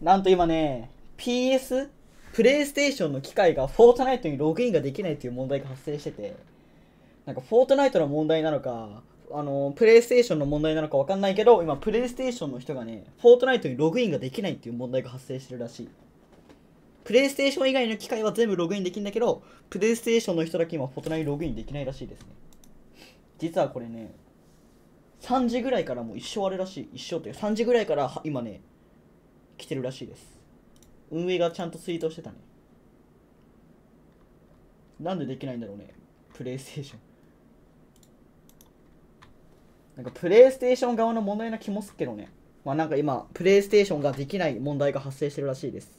なんと今ね、PS、プレイステーションの機械がフォートナイトにログインができないという問題が発生してて、なんかフォートナイトの問題なのか、あの、プレイステーションの問題なのかわかんないけど、今、プレイステーションの人がね、フォートナイトにログインができないっていう問題が発生してるらしい。プレイステーション以外の機械は全部ログインできるんだけど、プレイステーションの人だけ今、フォートナイトログインできないらしいですね。実はこれね、3時ぐらいからもう一生あれらしい。一生という3時ぐらいから今ね、来てるらしいです。運営がちゃんとツイートしてたね。なんでできないんだろうね。プレイステーション。なんかプレイステーション側の問題な気もすっけどね。まあなんか今、プレイステーションができない問題が発生してるらしいです。